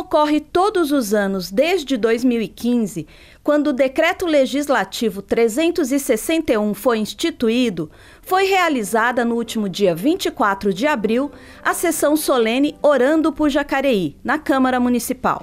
ocorre todos os anos desde 2015, quando o Decreto Legislativo 361 foi instituído, foi realizada no último dia 24 de abril a sessão solene Orando por Jacareí, na Câmara Municipal.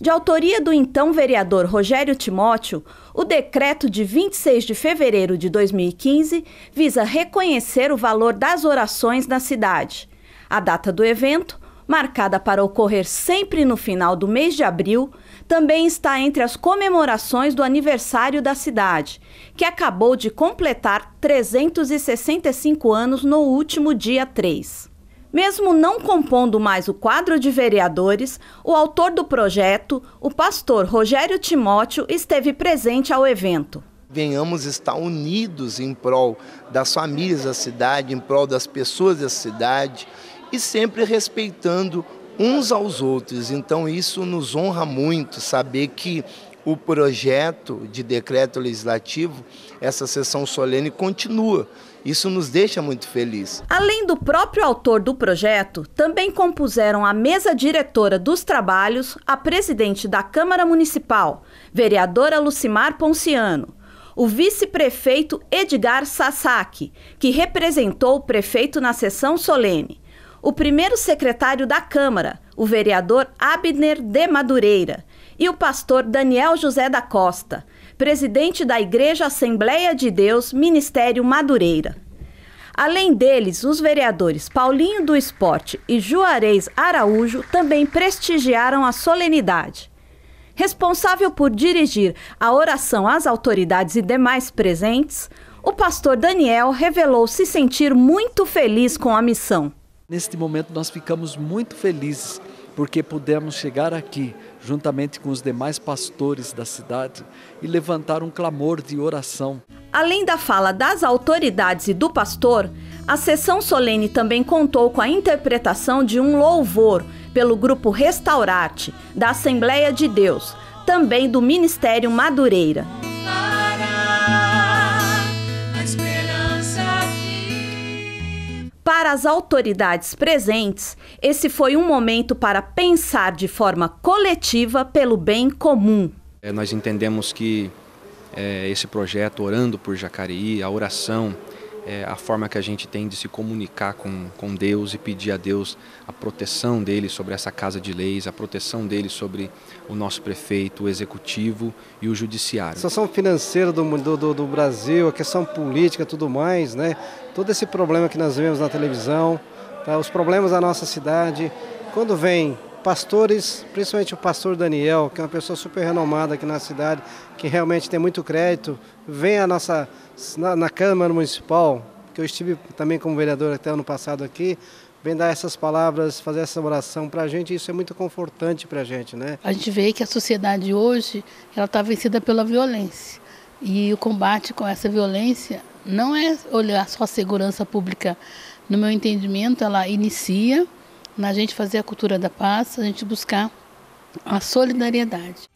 De autoria do então vereador Rogério Timóteo, o decreto de 26 de fevereiro de 2015 visa reconhecer o valor das orações na cidade. A data do evento marcada para ocorrer sempre no final do mês de abril, também está entre as comemorações do aniversário da cidade, que acabou de completar 365 anos no último dia 3. Mesmo não compondo mais o quadro de vereadores, o autor do projeto, o pastor Rogério Timóteo, esteve presente ao evento venhamos estar unidos em prol das famílias da cidade, em prol das pessoas da cidade, e sempre respeitando uns aos outros. Então isso nos honra muito saber que o projeto de decreto legislativo, essa sessão solene continua. Isso nos deixa muito feliz. Além do próprio autor do projeto, também compuseram a mesa diretora dos trabalhos a presidente da Câmara Municipal, vereadora Lucimar Ponciano, o vice-prefeito Edgar Sasaki, que representou o prefeito na sessão solene, o primeiro secretário da Câmara, o vereador Abner de Madureira, e o pastor Daniel José da Costa, presidente da Igreja Assembleia de Deus, Ministério Madureira. Além deles, os vereadores Paulinho do Esporte e Juarez Araújo também prestigiaram a solenidade. Responsável por dirigir a oração às autoridades e demais presentes, o pastor Daniel revelou se sentir muito feliz com a missão. Neste momento nós ficamos muito felizes porque pudemos chegar aqui, juntamente com os demais pastores da cidade, e levantar um clamor de oração. Além da fala das autoridades e do pastor, a sessão solene também contou com a interpretação de um louvor pelo grupo Restaurante, da Assembleia de Deus, também do Ministério Madureira. as autoridades presentes, esse foi um momento para pensar de forma coletiva pelo bem comum. É, nós entendemos que é, esse projeto Orando por Jacareí, a oração, é, a forma que a gente tem de se comunicar com, com Deus e pedir a Deus a proteção dele sobre essa casa de leis, a proteção dele sobre o nosso prefeito, o executivo e o judiciário. A situação financeira do, do, do Brasil, a questão política tudo mais, né? todo esse problema que nós vemos na televisão, tá? os problemas da nossa cidade, quando vem pastores, principalmente o pastor Daniel, que é uma pessoa super renomada aqui na cidade, que realmente tem muito crédito, vem à nossa, na, na Câmara Municipal, que eu estive também como vereador até ano passado aqui, vem dar essas palavras, fazer essa oração para a gente, isso é muito confortante para a gente, né? A gente vê que a sociedade hoje, ela está vencida pela violência. E o combate com essa violência não é olhar só a segurança pública. No meu entendimento, ela inicia na gente fazer a cultura da paz, a gente buscar a solidariedade.